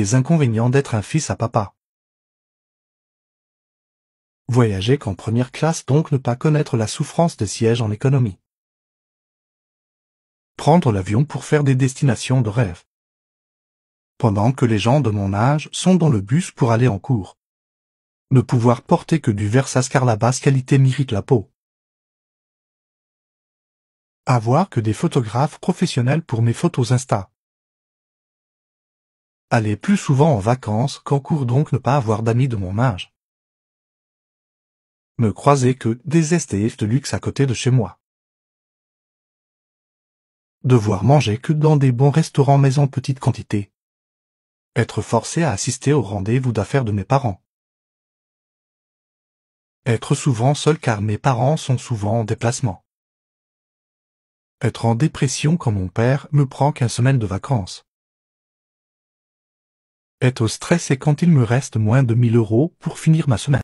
les inconvénients d'être un fils à papa. Voyager qu'en première classe donc ne pas connaître la souffrance des sièges en économie. Prendre l'avion pour faire des destinations de rêve. Pendant que les gens de mon âge sont dans le bus pour aller en cours. Ne pouvoir porter que du Versace car la basse qualité mérite la peau. Avoir que des photographes professionnels pour mes photos Insta. Aller plus souvent en vacances qu'en cours donc ne pas avoir d'amis de mon âge. Me croiser que des STF de luxe à côté de chez moi. Devoir manger que dans des bons restaurants mais en petite quantité. Être forcé à assister au rendez-vous d'affaires de mes parents. Être souvent seul car mes parents sont souvent en déplacement. Être en dépression quand mon père me prend qu'une semaine de vacances est au stress et quand il me reste moins de 1000 euros pour finir ma semaine.